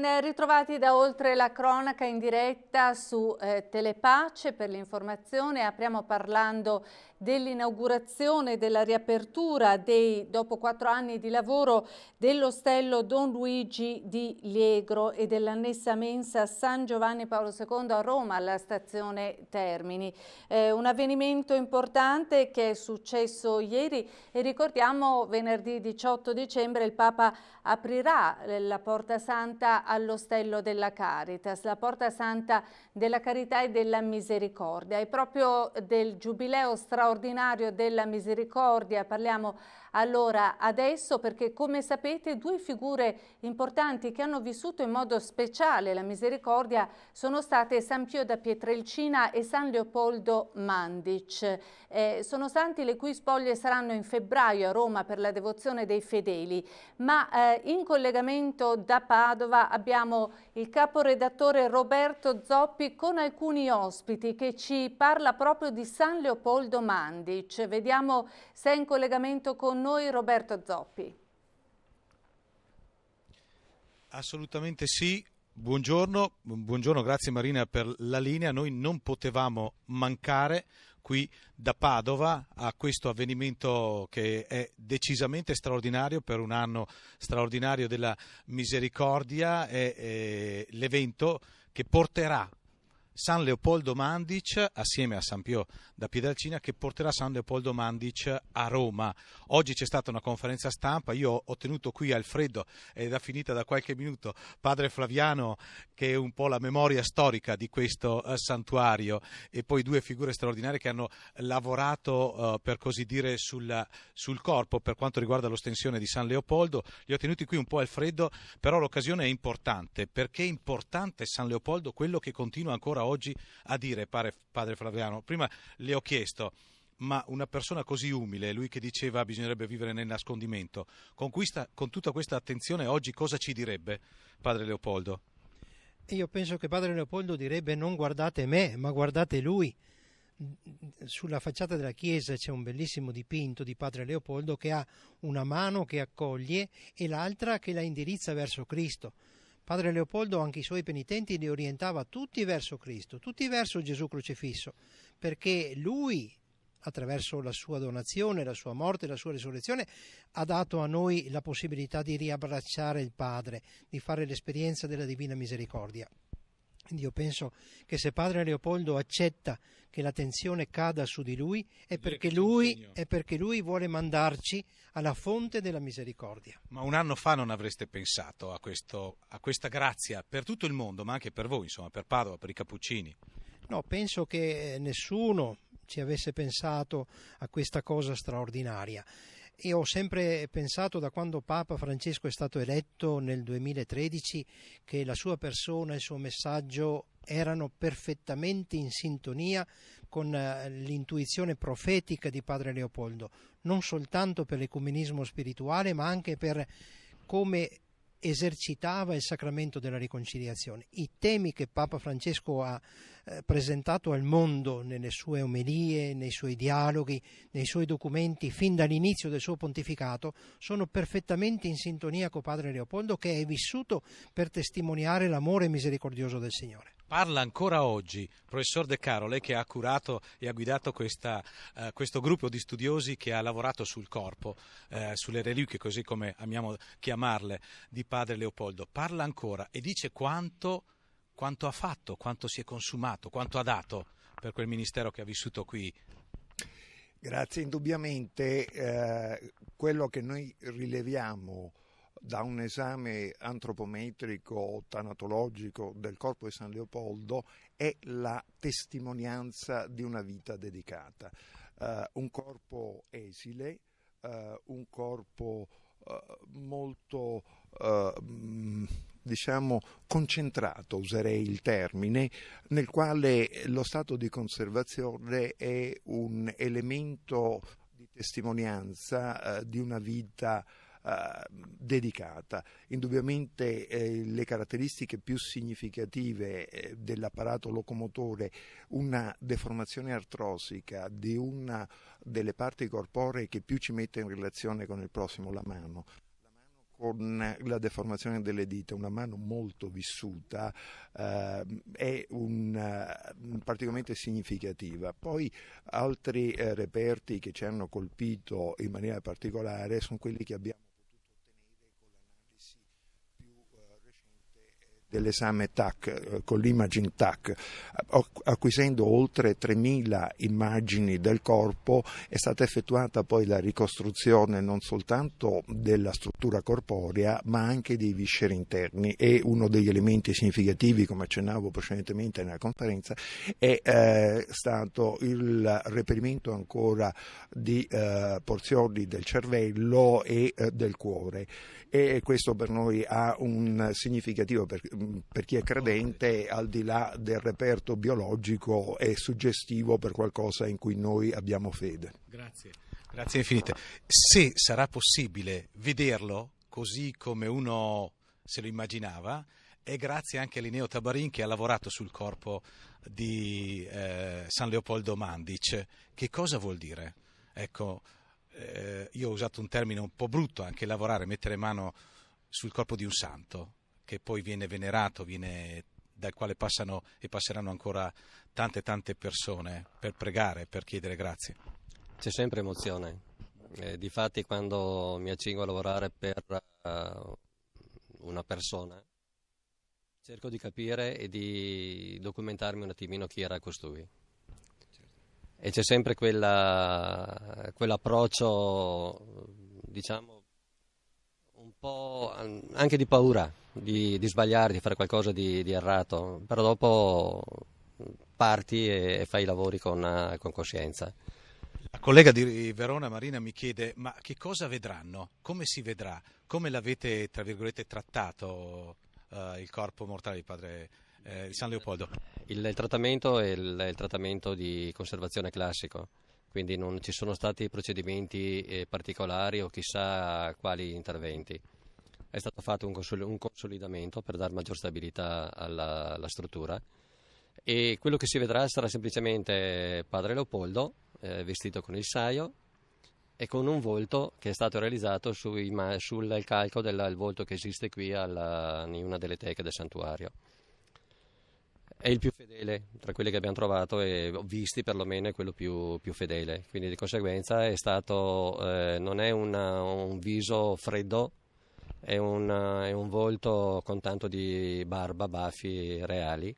Ben ritrovati da Oltre la cronaca in diretta su eh, Telepace per l'informazione. Apriamo parlando dell'inaugurazione, della riapertura dei, dopo quattro anni di lavoro dell'ostello Don Luigi di Liegro e dell'annessa mensa San Giovanni Paolo II a Roma alla stazione Termini. Eh, un avvenimento importante che è successo ieri e ricordiamo venerdì 18 dicembre il Papa aprirà la Porta Santa all'ostello della Caritas, la Porta Santa della Carità e della Misericordia. È proprio del Giubileo straordinario straordinario della misericordia. Parliamo allora adesso perché come sapete due figure importanti che hanno vissuto in modo speciale la misericordia sono state San Pio da Pietrelcina e San Leopoldo Mandic. Eh, sono santi le cui spoglie saranno in febbraio a Roma per la devozione dei fedeli, ma eh, in collegamento da Padova abbiamo il caporedattore Roberto Zoppi con alcuni ospiti che ci parla proprio di San Leopoldo Mandic Mandic. Vediamo se è in collegamento con noi Roberto Zoppi. Assolutamente sì, Buongiorno, buongiorno, grazie Marina per la linea. Noi non potevamo mancare qui da Padova a questo avvenimento che è decisamente straordinario per un anno straordinario della misericordia. È, è l'evento che porterà San Leopoldo Mandic assieme a San Pio da Piedalcina che porterà San Leopoldo Mandic a Roma. Oggi c'è stata una conferenza stampa, io ho tenuto qui al freddo ed è finita da qualche minuto padre Flaviano che è un po' la memoria storica di questo eh, santuario e poi due figure straordinarie che hanno lavorato eh, per così dire sulla, sul corpo per quanto riguarda l'ostensione di San Leopoldo. Li ho tenuti qui un po' al freddo, però l'occasione è importante perché è importante San Leopoldo quello che continua ancora oggi a dire, padre, padre Flaviano? Prima le ho chiesto, ma una persona così umile, lui che diceva bisognerebbe vivere nel nascondimento, con, questa, con tutta questa attenzione oggi cosa ci direbbe, padre Leopoldo? Io penso che padre Leopoldo direbbe non guardate me, ma guardate lui. Sulla facciata della chiesa c'è un bellissimo dipinto di padre Leopoldo che ha una mano che accoglie e l'altra che la indirizza verso Cristo. Padre Leopoldo anche i suoi penitenti li orientava tutti verso Cristo, tutti verso Gesù crocifisso, perché lui, attraverso la sua donazione, la sua morte, la sua risurrezione, ha dato a noi la possibilità di riabbracciare il Padre, di fare l'esperienza della divina misericordia. Quindi io penso che se padre Leopoldo accetta che l'attenzione cada su di lui è perché lui, è perché lui, vuole mandarci alla fonte della misericordia. Ma un anno fa non avreste pensato a, questo, a questa grazia per tutto il mondo, ma anche per voi, insomma, per Padova, per i Cappuccini. No, penso che eh, nessuno ci avesse pensato a questa cosa straordinaria. Io ho sempre pensato da quando Papa Francesco è stato eletto nel 2013 che la sua persona e il suo messaggio erano perfettamente in sintonia con eh, l'intuizione profetica di Padre Leopoldo, non soltanto per l'ecumenismo spirituale ma anche per come esercitava il sacramento della riconciliazione. I temi che Papa Francesco ha eh, presentato al mondo nelle sue omelie, nei suoi dialoghi, nei suoi documenti, fin dall'inizio del suo pontificato, sono perfettamente in sintonia con Padre Leopoldo che è vissuto per testimoniare l'amore misericordioso del Signore. Parla ancora oggi, professor De Caro, lei che ha curato e ha guidato questa, eh, questo gruppo di studiosi che ha lavorato sul corpo, eh, sulle reliquie, così come amiamo chiamarle, di padre Leopoldo. Parla ancora e dice quanto, quanto ha fatto, quanto si è consumato, quanto ha dato per quel ministero che ha vissuto qui Grazie, indubbiamente eh, quello che noi rileviamo da un esame antropometrico, tanatologico del corpo di San Leopoldo è la testimonianza di una vita dedicata. Uh, un corpo esile, uh, un corpo uh, molto mm, diciamo concentrato, userei il termine, nel quale lo stato di conservazione è un elemento di testimonianza di una vita eh, dedicata. Indubbiamente eh, le caratteristiche più significative eh, dell'apparato locomotore, una deformazione artrosica di una delle parti corporee che più ci mette in relazione con il prossimo, la mano con la deformazione delle dita, una mano molto vissuta, eh, è un, particolarmente significativa. Poi altri eh, reperti che ci hanno colpito in maniera particolare sono quelli che abbiamo dell'esame TAC, eh, con l'imaging TAC, acquisendo oltre 3.000 immagini del corpo, è stata effettuata poi la ricostruzione non soltanto della struttura corporea, ma anche dei visceri interni e uno degli elementi significativi, come accennavo precedentemente nella conferenza, è eh, stato il reperimento ancora di eh, porzioni del cervello e eh, del cuore e questo per noi ha un significativo per, Mm, per chi è credente, al di là del reperto biologico, è suggestivo per qualcosa in cui noi abbiamo fede. Grazie, grazie infinite. Se sarà possibile vederlo così come uno se lo immaginava, è grazie anche a Lineo Tabarin che ha lavorato sul corpo di eh, San Leopoldo Mandic. Che cosa vuol dire? Ecco, eh, io ho usato un termine un po' brutto anche lavorare, mettere mano sul corpo di un santo che poi viene venerato, viene, dal quale passano e passeranno ancora tante tante persone per pregare, per chiedere grazie. C'è sempre emozione. Eh, difatti quando mi accingo a lavorare per uh, una persona, cerco di capire e di documentarmi un attimino chi era costui. E c'è sempre quella, quell'approccio, diciamo, po' anche di paura di, di sbagliare, di fare qualcosa di, di, errato, però dopo parti e, e fai i lavori con, con coscienza. La collega di Verona Marina mi chiede: ma che cosa vedranno? Come si vedrà? Come l'avete, tra virgolette, trattato eh, il corpo mortale di padre eh, di San Leopoldo? Il, il trattamento è il, il, trattamento di conservazione classico, quindi non ci sono stati procedimenti eh, particolari o chissà quali interventi è stato fatto un, consol- un consolidamento per dare maggior stabilità alla, alla, struttura e quello che si vedrà sarà semplicemente padre Leopoldo eh, vestito con il saio e con un volto che è stato realizzato sui, ma, sul calco del volto che esiste qui alla, in una delle teche del santuario. È il più fedele tra quelli che abbiamo trovato e visti perlomeno è quello più, più fedele, quindi di conseguenza è stato, eh, non è una, un viso freddo è un, è un volto con tanto di barba, baffi reali.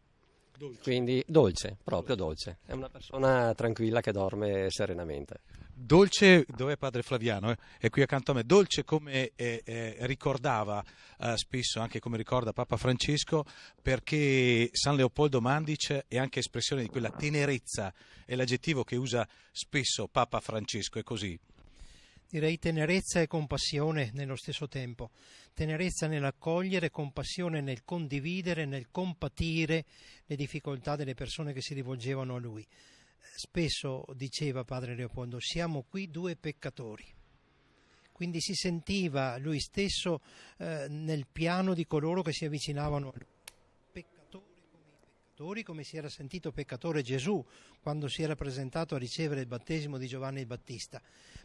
Dolce. Quindi dolce, proprio dolce. È una persona tranquilla che dorme serenamente. Dolce, dov'è padre Flaviano? Eh? È qui accanto a me. Dolce come eh, eh, ricordava eh, spesso, anche come ricorda Papa Francesco, perché San Leopoldo Mandic è anche espressione di quella tenerezza, è l'aggettivo che usa spesso Papa Francesco, è così direi tenerezza e compassione nello stesso tempo, tenerezza nell'accogliere, compassione nel condividere, nel compatire le difficoltà delle persone che si rivolgevano a lui. Spesso diceva padre Leopoldo, siamo qui due peccatori quindi si sentiva lui stesso eh, nel piano di coloro che si avvicinavano a lui peccatori come si era sentito peccatore Gesù quando si era presentato a ricevere il battesimo di Giovanni il Battista,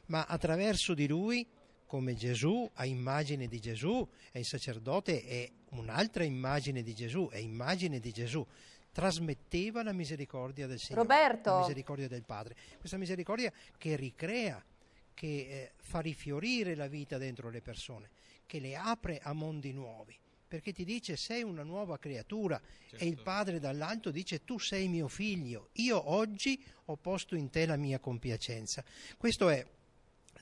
ma attraverso di lui, come Gesù, a immagine di Gesù, e il sacerdote è un'altra immagine di Gesù, è immagine di Gesù, trasmetteva la misericordia del Signore, Roberto. la misericordia del Padre, questa misericordia che ricrea, che eh, fa rifiorire la vita dentro le persone, che le apre a mondi nuovi perché ti dice sei una nuova creatura certo. e il certo. padre dall'alto dice tu sei mio figlio, io oggi ho posto in te la mia compiacenza. Questo è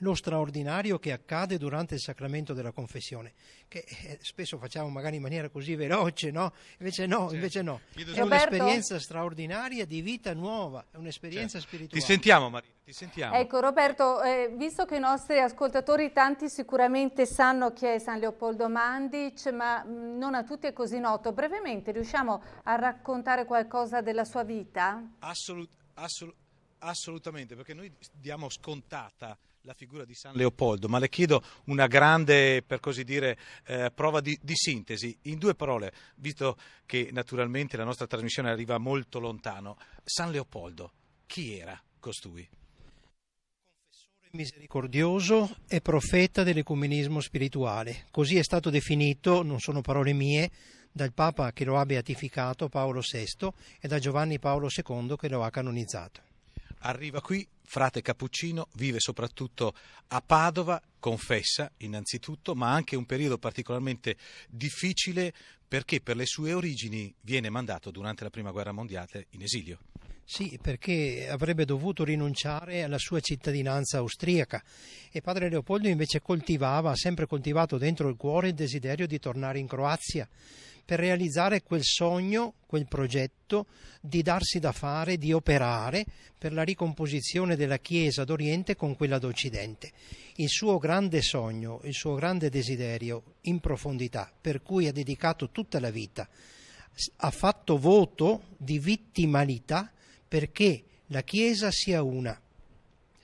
lo straordinario che accade durante il sacramento della confessione, che eh, spesso facciamo magari in maniera così veloce, no? Invece no, certo. invece no. è un'esperienza straordinaria di vita nuova, è un'esperienza certo. spirituale. Ti sentiamo Maria. ti sentiamo. Ecco Roberto, eh, visto che i nostri ascoltatori tanti sicuramente sanno chi è San Leopoldo Mandic, ma mm, non a tutti è così noto, brevemente riusciamo a raccontare qualcosa della sua vita? Assolut assolut assolutamente, perché noi diamo scontata la figura di San Leopoldo, ma le chiedo una grande, per così dire, eh, prova di, di, sintesi. In due parole, visto che naturalmente la nostra trasmissione arriva molto lontano, San Leopoldo, chi era costui? Confessore misericordioso e profeta dell'ecumenismo spirituale. Così è stato definito, non sono parole mie, dal Papa che lo ha beatificato Paolo VI e da Giovanni Paolo II che lo ha canonizzato arriva qui, frate Cappuccino, vive soprattutto a Padova, confessa innanzitutto, ma anche un periodo particolarmente difficile perché per le sue origini viene mandato durante la Prima Guerra Mondiale in esilio. Sì, perché avrebbe dovuto rinunciare alla sua cittadinanza austriaca e padre Leopoldo invece coltivava, ha sempre coltivato dentro il cuore il desiderio di tornare in Croazia per realizzare quel sogno, quel progetto di darsi da fare, di operare per la ricomposizione della Chiesa d'Oriente con quella d'Occidente. Il suo grande sogno, il suo grande desiderio in profondità, per cui ha dedicato tutta la vita, ha fatto voto di vittimalità perché la Chiesa sia una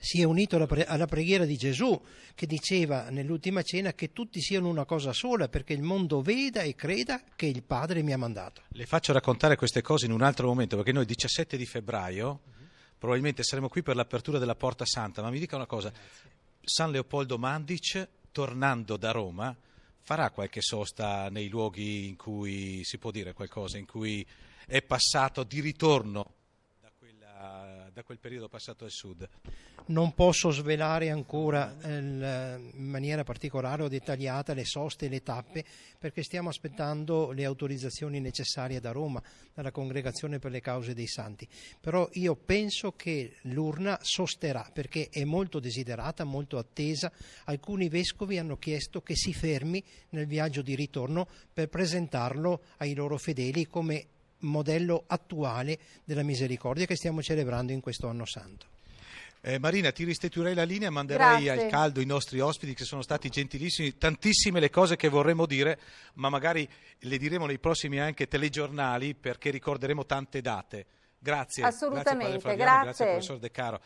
si è unito alla, pre- alla preghiera di Gesù che diceva nell'ultima cena che tutti siano una cosa sola perché il mondo veda e creda che il Padre mi ha mandato. Le faccio raccontare queste cose in un altro momento perché noi il 17 di febbraio mm-hmm. probabilmente saremo qui per l'apertura della Porta Santa, ma mi dica una cosa, Grazie. San Leopoldo Mandic tornando da Roma farà qualche sosta nei luoghi in cui si può dire qualcosa, in cui è passato di ritorno da quel periodo passato al sud? Non posso svelare ancora ehm, in maniera particolare o dettagliata le soste e le tappe perché stiamo aspettando le autorizzazioni necessarie da Roma, dalla Congregazione per le cause dei Santi. Però io penso che l'urna sosterà perché è molto desiderata, molto attesa. Alcuni vescovi hanno chiesto che si fermi nel viaggio di ritorno per presentarlo ai loro fedeli come modello attuale della misericordia che stiamo celebrando in questo anno santo. Eh, Marina, ti restituirei la linea, manderei Grazie. al caldo i nostri ospiti che sono stati gentilissimi, tantissime le cose che vorremmo dire, ma magari le diremo nei prossimi anche telegiornali perché ricorderemo tante date. Grazie. Assolutamente, grazie. Fabiano, grazie. grazie professor De Caro.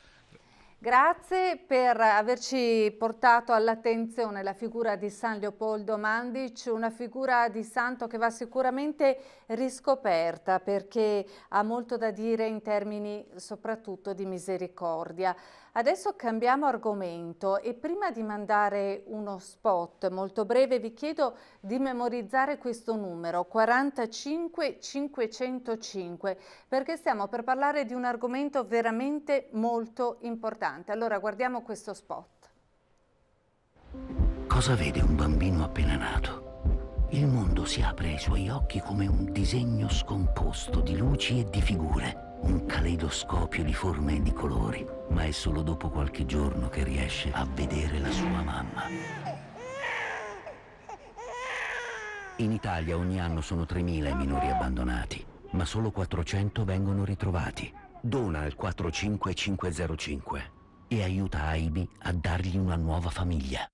Grazie per averci portato all'attenzione la figura di San Leopoldo Mandic, una figura di santo che va sicuramente riscoperta perché ha molto da dire in termini soprattutto di misericordia. Adesso cambiamo argomento e prima di mandare uno spot molto breve vi chiedo di memorizzare questo numero 45 505 perché stiamo per parlare di un argomento veramente molto importante. Allora guardiamo questo spot. Cosa vede un bambino appena nato? Il mondo si apre ai suoi occhi come un disegno scomposto di luci e di figure un caleidoscopio di forme e di colori, ma è solo dopo qualche giorno che riesce a vedere la sua mamma. In Italia ogni anno sono 3.000 i minori abbandonati, ma solo 400 vengono ritrovati. Dona al 45505 e aiuta Aibi a dargli una nuova famiglia.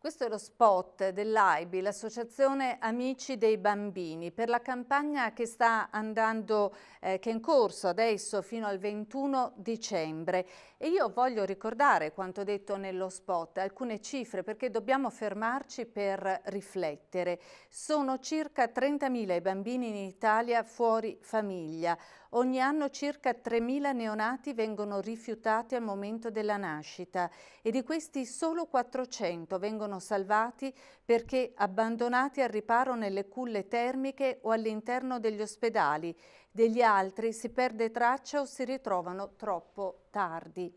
Questo è lo spot dell'AIBI, l'associazione Amici dei Bambini, per la campagna che sta andando, eh, che è in corso adesso fino al 21 dicembre. E io voglio ricordare quanto detto nello spot, alcune cifre, perché dobbiamo fermarci per riflettere. Sono circa 30.000 i bambini in Italia fuori famiglia, Ogni anno circa 3.000 neonati vengono rifiutati al momento della nascita e di questi solo 400 vengono salvati perché abbandonati al riparo nelle culle termiche o all'interno degli ospedali. Degli altri si perde traccia o si ritrovano troppo tardi.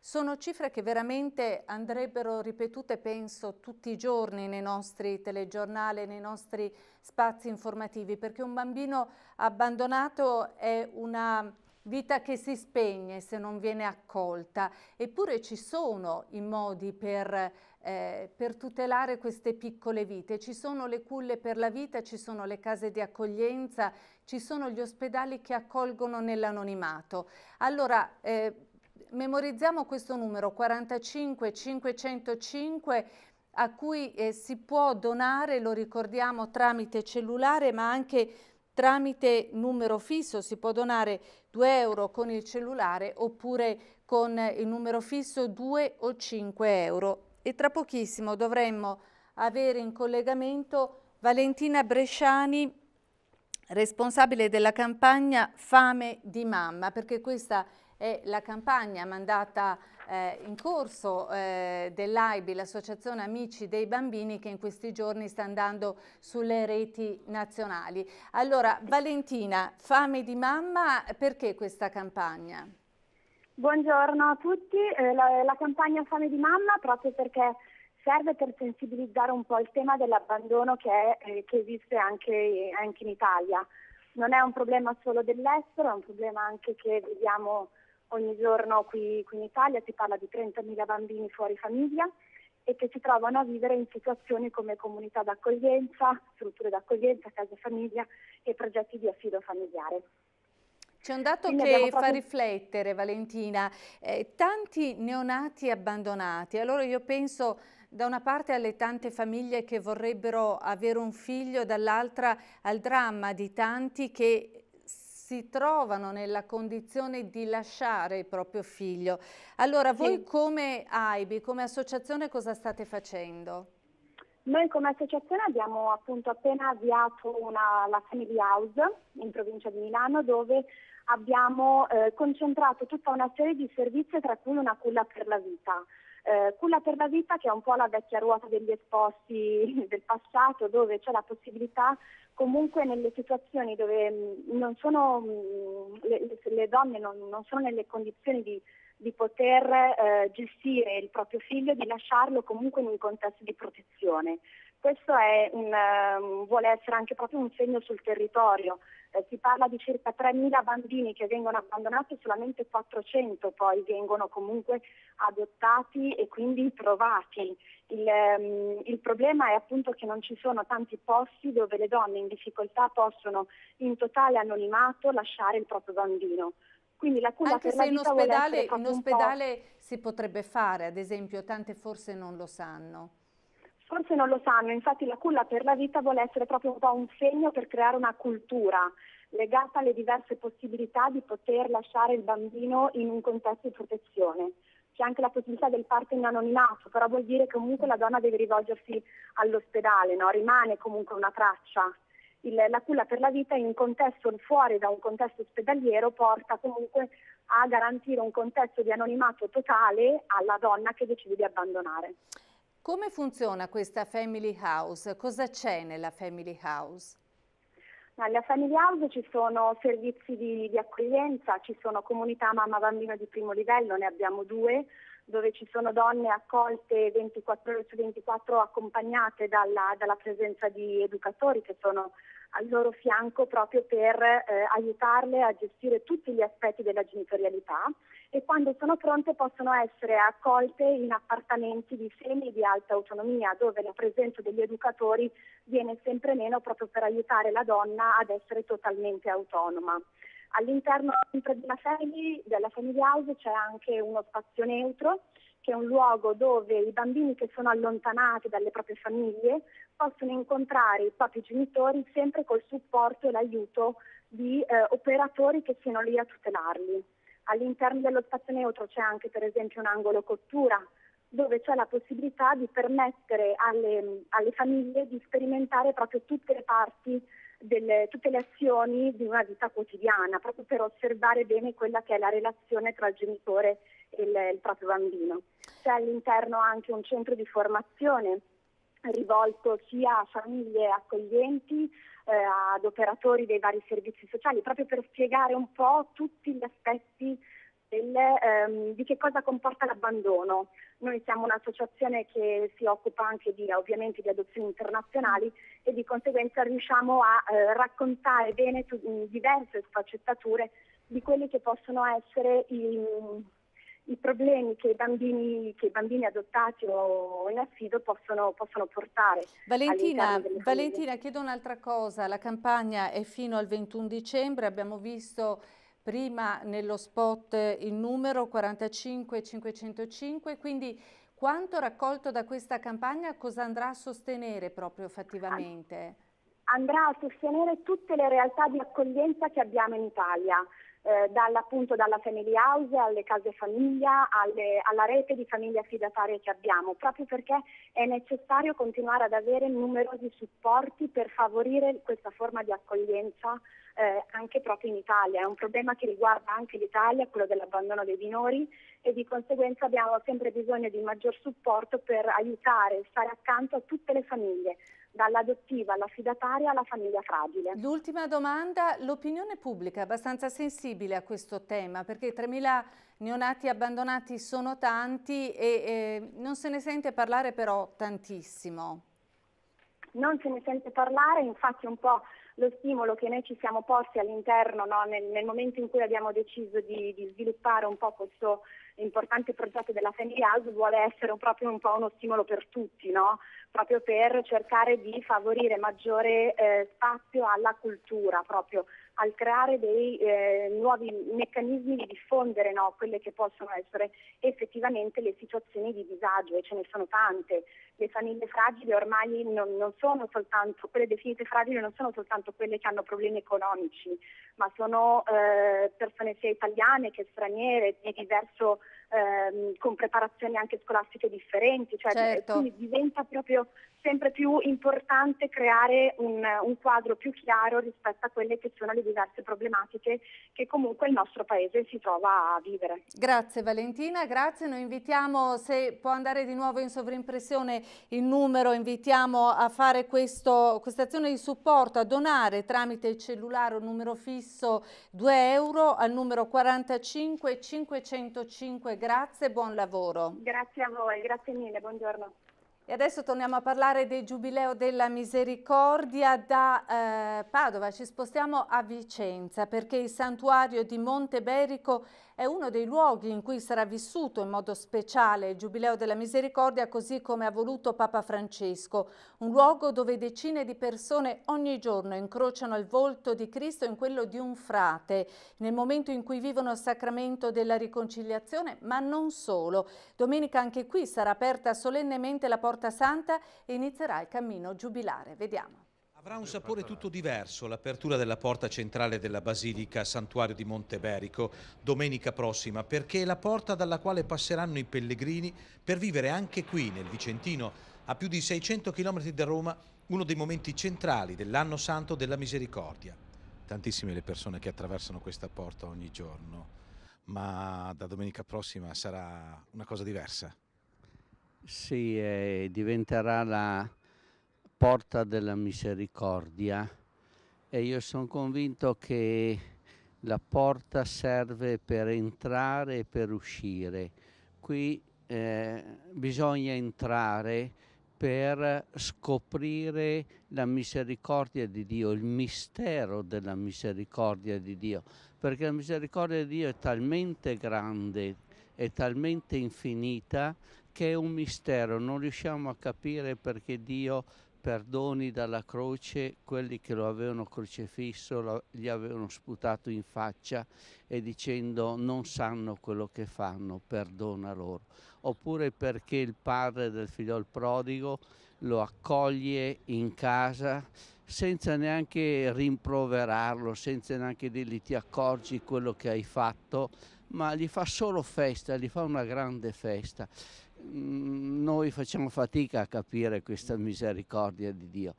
Sono cifre che veramente andrebbero ripetute, penso, tutti i giorni nei nostri telegiornali, nei nostri spazi informativi, perché un bambino abbandonato è una vita che si spegne se non viene accolta, eppure ci sono i modi per, eh, per tutelare queste piccole vite, ci sono le culle per la vita, ci sono le case di accoglienza, ci sono gli ospedali che accolgono nell'anonimato. Allora, eh, memorizziamo questo numero 45 505 a cui eh, si può donare, lo ricordiamo, tramite cellulare ma anche tramite numero fisso, si può donare 2 euro con il cellulare oppure con il numero fisso 2 o 5 euro. E tra pochissimo dovremmo avere in collegamento Valentina Bresciani, responsabile della campagna Fame di Mamma, perché questa è la campagna mandata a eh, in corso eh, dell'AIBI, l'Associazione Amici dei Bambini, che in questi giorni sta andando sulle reti nazionali. Allora, Valentina, fame di mamma, perché questa campagna? Buongiorno a tutti, eh, la, la campagna Fame di mamma proprio perché serve per sensibilizzare un po' il tema dell'abbandono che, eh, che, esiste anche, anche, in Italia. Non è un problema solo dell'estero, è un problema anche che vediamo ogni giorno qui, qui in Italia, si parla di 30.000 bambini fuori famiglia e che si trovano a vivere in situazioni come comunità d'accoglienza, strutture d'accoglienza, case famiglia e progetti di affido familiare. C'è un dato Quindi che proprio... fa riflettere, Valentina, eh, tanti neonati abbandonati. Allora io penso da una parte alle tante famiglie che vorrebbero avere un figlio, dall'altra al dramma di tanti che si trovano nella condizione di lasciare il proprio figlio. Allora voi come AIBI, come associazione cosa state facendo? Noi come associazione abbiamo appunto appena avviato una, la Family House in provincia di Milano dove abbiamo eh, concentrato tutta una serie di servizi tra cui una culla per la vita eh, culla per la vita che è un po' la vecchia ruota degli esposti del passato dove c'è la possibilità comunque nelle situazioni dove mm, non sono, mm, le, le donne non, non sono nelle condizioni di di poter eh, gestire il proprio figlio, di lasciarlo comunque in un contesto di protezione. Questo un, ehm, vuole essere anche proprio un segno sul territorio. Eh, si parla di circa 3.000 bambini che vengono abbandonati, solamente 400 poi vengono comunque adottati e quindi trovati. Il, um, il problema è appunto che non ci sono tanti posti dove le donne in difficoltà possono in totale anonimato lasciare il proprio bambino. Quindi la cura Anche se in ospedale, in ospedale si potrebbe fare, ad esempio, tante forse non lo sanno. Forse non lo sanno, infatti la culla per la vita vuole essere proprio un po' un segno per creare una cultura legata alle diverse possibilità di poter lasciare il bambino in un contesto di protezione. C'è anche la possibilità del parto in anonimato, però vuol dire che comunque la donna deve rivolgersi all'ospedale, no? rimane comunque una traccia il, la culla per la vita in un contesto fuori da un contesto ospedaliero porta comunque a garantire un contesto di anonimato totale alla donna che decide di abbandonare. Come funziona questa family house? Cosa c'è nella family house? Nella family house ci sono servizi di, di accoglienza, ci sono comunità mamma bambino di primo livello, ne abbiamo due, dove ci sono donne accolte 24 ore su 24 accompagnate dalla, dalla presenza di educatori che sono al loro fianco proprio per eh, aiutarle a gestire tutti gli aspetti della genitorialità e quando sono pronte possono essere accolte in appartamenti di semi di alta autonomia dove la presenza degli educatori viene sempre meno proprio per aiutare la donna ad essere totalmente autonoma. All'interno di una family, della Family House c'è anche uno spazio neutro che è un luogo dove i bambini che sono allontanati dalle proprie famiglie possono incontrare i propri genitori sempre col supporto e l'aiuto di eh, operatori che siano lì a tutelarli. All'interno dello spazio neutro c'è anche per esempio un angolo cottura dove c'è la possibilità di permettere alle, alle famiglie di sperimentare proprio tutte le parti delle, tutte le azioni di una vita quotidiana, proprio per osservare bene quella che è la relazione tra il genitore e il, il proprio bambino. C'è all'interno anche un centro di formazione rivolto sia a famiglie accoglienti, eh, ad operatori dei vari servizi sociali, proprio per spiegare un po' tutti gli aspetti Stelle ehm, di che cosa comporta l'abbandono. Noi siamo un'associazione che si occupa anche di, ovviamente di adozioni internazionali e di conseguenza riusciamo a eh, raccontare bene su, diverse sfaccettature di quelli che possono essere i, i problemi che i, bambini, che i bambini, adottati o in affido possono, possono portare. Valentina, Valentina, chiedo un'altra cosa. La campagna è fino al 21 dicembre, abbiamo visto prima nello spot eh, il numero 45505, quindi quanto raccolto da questa campagna cosa andrà a sostenere proprio fattivamente? Andrà a sostenere tutte le realtà di accoglienza che abbiamo in Italia, eh, dalla, dalla family house alle case famiglia, alle, alla rete di famiglie affidatarie che abbiamo, proprio perché è necessario continuare ad avere numerosi supporti per favorire questa forma di accoglienza eh, anche proprio in Italia, è un problema che riguarda anche l'Italia, quello dell'abbandono dei minori e di conseguenza abbiamo sempre bisogno di maggior supporto per aiutare, stare accanto a tutte le famiglie, dall'adottiva all'affidataria alla famiglia fragile. L'ultima domanda, l'opinione pubblica è abbastanza sensibile a questo tema perché 3.000 neonati abbandonati sono tanti e eh, non se ne sente parlare però tantissimo non se ne sente parlare, infatti un po' lo stimolo che noi ci siamo posti all'interno no, nel, nel, momento in cui abbiamo deciso di, di, sviluppare un po' questo importante progetto della Family House vuole essere un, proprio un po' uno stimolo per tutti, no? proprio per cercare di favorire maggiore eh, spazio alla cultura, proprio al creare dei eh, nuovi meccanismi di diffondere no, quelle che possono essere effettivamente le situazioni di disagio e ce ne sono tante. Le famiglie fragili ormai non, non sono soltanto, quelle definite fragili non sono soltanto quelle che hanno problemi economici, ma sono eh, persone sia italiane che straniere di diverso ehm, con preparazioni anche scolastiche differenti, cioè eh, certo. quindi diventa proprio sempre più importante creare un, un, quadro più chiaro rispetto a quelle che sono le diverse problematiche che comunque il nostro paese si trova a vivere. Grazie Valentina, grazie. Noi invitiamo, se può andare di nuovo in sovrimpressione il numero, invitiamo a fare questa azione di supporto, a donare tramite il cellulare un numero fisso 2 euro al numero 45 505 grazie e buon lavoro. Grazie a voi, grazie mille, buongiorno. E adesso torniamo a parlare del Giubileo della Misericordia. Da eh, Padova ci spostiamo a Vicenza perché il santuario di Monteberico è uno dei luoghi in cui sarà vissuto in modo speciale il Giubileo della Misericordia così come ha voluto Papa Francesco, un luogo dove decine di persone ogni giorno incrociano il volto di Cristo in quello di un frate, nel momento in cui vivono il sacramento della riconciliazione, ma non solo. Domenica anche qui sarà aperta solennemente la Porta Santa e inizierà il cammino giubilare. Vediamo. Avrà un sapore tutto diverso l'apertura della porta centrale della Basilica Santuario di Monteberico domenica prossima perché è la porta dalla quale passeranno i pellegrini per vivere anche qui nel Vicentino, a più di 600 km da Roma, uno dei momenti centrali dell'anno santo della misericordia. Tantissime le persone che attraversano questa porta ogni giorno, ma da domenica prossima sarà una cosa diversa. Sì, eh, diventerà la porta della misericordia e io sono convinto che la porta serve per entrare e per uscire. Qui eh, bisogna entrare per scoprire la misericordia di Dio, il mistero della misericordia di Dio, perché la misericordia di Dio è talmente grande, è talmente infinita che è un mistero, non riusciamo a capire perché Dio perdoni dalla croce, quelli che lo avevano crocifisso lo, gli avevano sputato in faccia e dicendo non sanno quello che fanno, perdona loro. Oppure perché il padre del figliol prodigo lo accoglie in casa senza neanche rimproverarlo, senza neanche dirgli ti accorgi quello che hai fatto, ma gli fa solo festa, gli fa una grande festa. Mm, noi facciamo fatica a capire questa misericordia di Dio.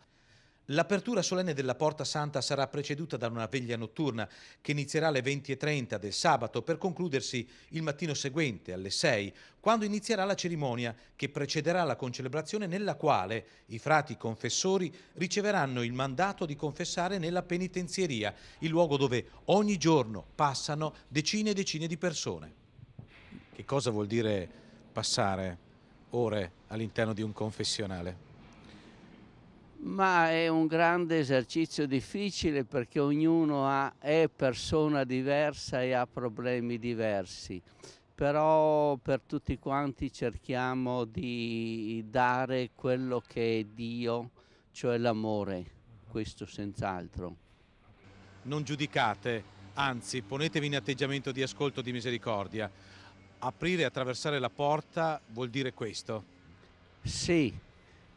L'apertura solenne della Porta Santa sarà preceduta da una veglia notturna che inizierà alle 20.30 del sabato per concludersi il mattino seguente alle 6, quando inizierà la cerimonia che precederà la concelebrazione nella quale i frati confessori riceveranno il mandato di confessare nella penitenzieria, il luogo dove ogni giorno passano decine e decine di persone. Che cosa vuol dire passare ore all'interno di un confessionale? Ma è un grande esercizio difficile perché ognuno ha, è persona diversa e ha problemi diversi. Però per tutti quanti cerchiamo di dare quello che è Dio, cioè l'amore, questo senz'altro. Non giudicate, anzi ponetevi in atteggiamento di ascolto e di misericordia aprire e attraversare la porta vuol dire questo? Sì,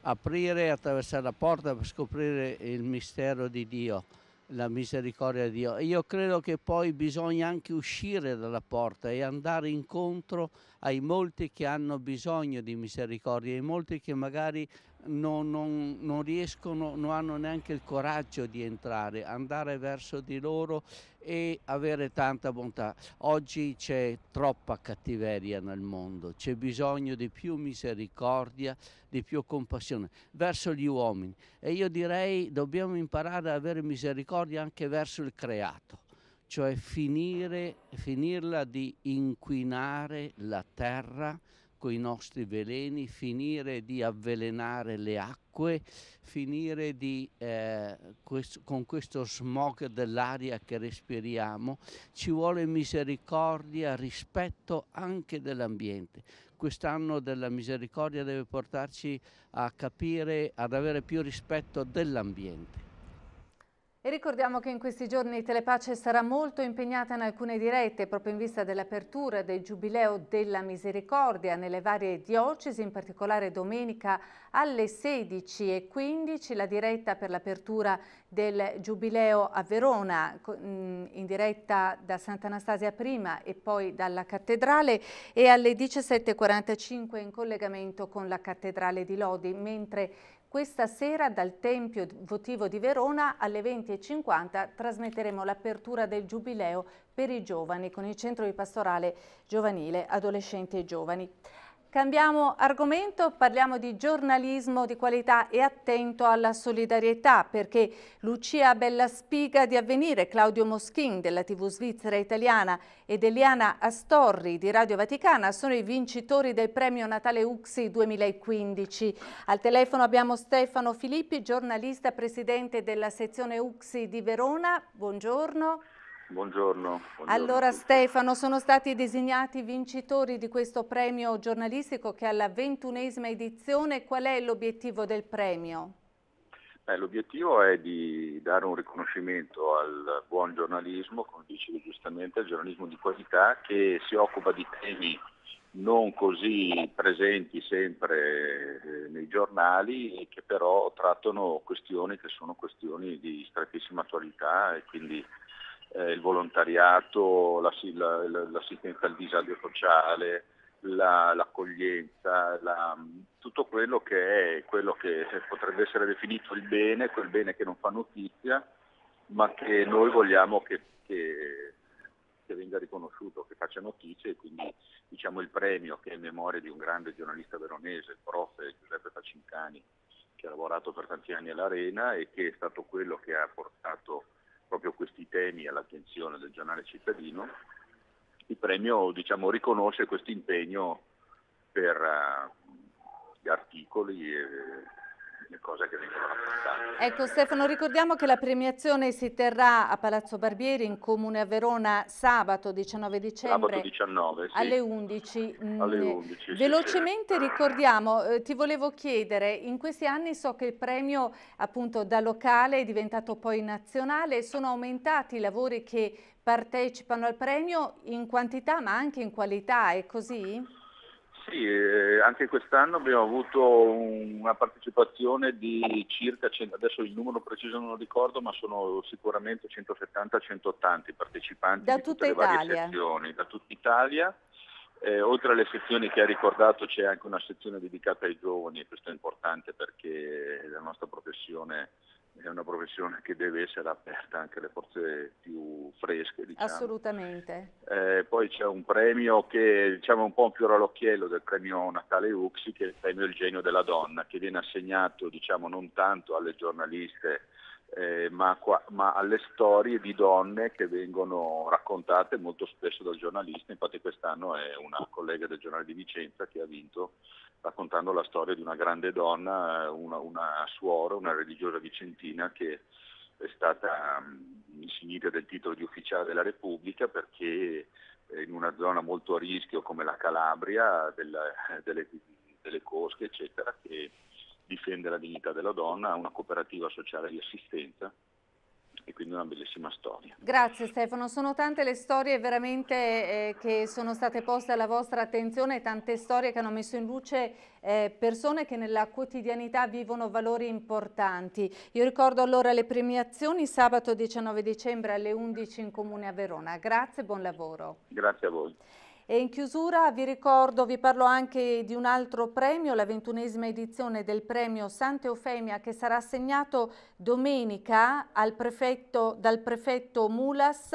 aprire e attraversare la porta per scoprire il mistero di Dio, la misericordia di Dio. io credo che poi bisogna anche uscire dalla porta e andare incontro ai molti che hanno bisogno di misericordia, ai molti che magari non, non, non, riescono, non hanno neanche il coraggio di entrare, andare verso di loro e avere tanta bontà. Oggi c'è troppa cattiveria nel mondo, c'è bisogno di più misericordia, di più compassione verso gli uomini e io direi dobbiamo imparare ad avere misericordia anche verso il creato cioè finire, finirla di inquinare la terra con i nostri veleni, finire di avvelenare le acque, finire di, eh, questo, con questo smog dell'aria che respiriamo. Ci vuole misericordia, rispetto anche dell'ambiente. Quest'anno della misericordia deve portarci a capire, ad avere più rispetto dell'ambiente. E ricordiamo che in questi giorni Telepace sarà molto impegnata in alcune dirette proprio in vista dell'apertura del Giubileo della Misericordia nelle varie diocesi, in particolare domenica alle 16.15 la diretta per l'apertura del Giubileo a Verona mm, in diretta da Sant'Anastasia prima e poi dalla Cattedrale e alle 17.45 in collegamento con la Cattedrale di Lodi, mentre questa sera dal Tempio Votivo di Verona alle 20.50 trasmetteremo l'apertura del Giubileo per i giovani con il Centro di Pastorale Giovanile, Adolescenti e Giovani. Cambiamo argomento, parliamo di giornalismo di qualità e attento alla solidarietà perché Lucia Bellaspiga di Avvenire, Claudio Moschin della TV svizzera italiana ed Eliana Astorri di Radio Vaticana sono i vincitori del premio Natale Uxi 2015. Al telefono abbiamo Stefano Filippi, giornalista presidente della sezione Uxi di Verona. Buongiorno. Buongiorno, buongiorno. Allora Stefano, sono stati designati vincitori di questo premio giornalistico che è alla ventunesima edizione. Qual è l'obiettivo del premio? l'obiettivo è di dare un riconoscimento al buon giornalismo, come dicevi giustamente, al giornalismo di qualità che si occupa di temi non così presenti sempre eh, nei giornali e che però trattano questioni che sono questioni di strettissima attualità e quindi eh, il volontariato, l'assistenza al disagio sociale, la, l'accoglienza, la, tutto quello che è quello che potrebbe essere definito il bene, quel bene che non fa notizia, ma che noi vogliamo che, che, che venga riconosciuto, che faccia notizia e quindi diciamo, il premio che è in memoria di un grande giornalista veronese, il prof. Giuseppe Facincani, che ha lavorato per tanti anni all'Arena e che è stato quello che ha portato proprio questi temi all'attenzione del giornale cittadino, il premio diciamo, riconosce questo impegno per uh, gli articoli e le cose che vengono raccontate. Ecco Stefano, ricordiamo che la premiazione si terrà a Palazzo Barbieri in Comune a Verona sabato 19 dicembre sabato 19, sì. alle 11. Mm, alle 11 Velocemente sì, sì. ricordiamo, eh, ti volevo chiedere, in questi anni so che il premio appunto da locale è diventato poi nazionale, sono aumentati i lavori che partecipano al premio in quantità ma anche in qualità, è così? Sì, eh, anche quest'anno abbiamo avuto una partecipazione di circa, adesso il numero preciso non lo ricordo, ma sono sicuramente 170-180 partecipanti da di tutte le varie sezioni, da tutta Italia. Eh, oltre alle sezioni che ha ricordato c'è anche una sezione dedicata ai giovani e questo è importante perché la nostra professione è una professione che deve essere aperta anche alle forze più fresche. Diciamo. Assolutamente. Eh, poi c'è un premio che diciamo, è un po' un fiore all'occhiello del premio Natale Uxi, che è il premio Il genio della donna, che viene assegnato diciamo, non tanto alle giornaliste eh, ma, qua, ma, alle storie di donne che vengono raccontate molto spesso dal giornalista. Infatti quest'anno è una collega del giornale di Vicenza che ha vinto raccontando la storia di una grande donna, una, una suora, una religiosa vicentina che è stata um, insignita del titolo di ufficiale della Repubblica perché eh, in una zona molto a rischio come la Calabria, della, delle, delle cosche, eccetera, che difende la dignità della donna, una cooperativa sociale di assistenza e quindi una bellissima storia. Grazie Stefano, sono tante le storie veramente eh, che sono state poste alla vostra attenzione, tante storie che hanno messo in luce eh, persone che nella quotidianità vivono valori importanti. Io ricordo allora le premiazioni sabato 19 dicembre alle 11 in Comune a Verona. Grazie, buon lavoro. Grazie a voi. E in chiusura vi ricordo, vi parlo anche di un altro premio, la ventunesima edizione del premio Sant'Eufemia che sarà assegnato domenica prefetto, dal prefetto Mulas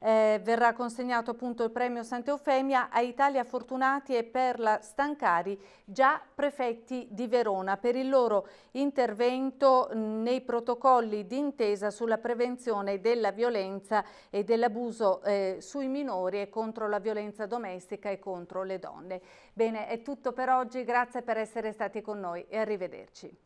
eh, verrà consegnato appunto il premio Santa Eufemia a Italia Fortunati e Perla Stancari, già prefetti di Verona, per il loro intervento nei protocolli d'intesa sulla prevenzione della violenza e dell'abuso eh, sui minori e contro la violenza domestica e contro le donne. Bene, è tutto per oggi, grazie per essere stati con noi e arrivederci.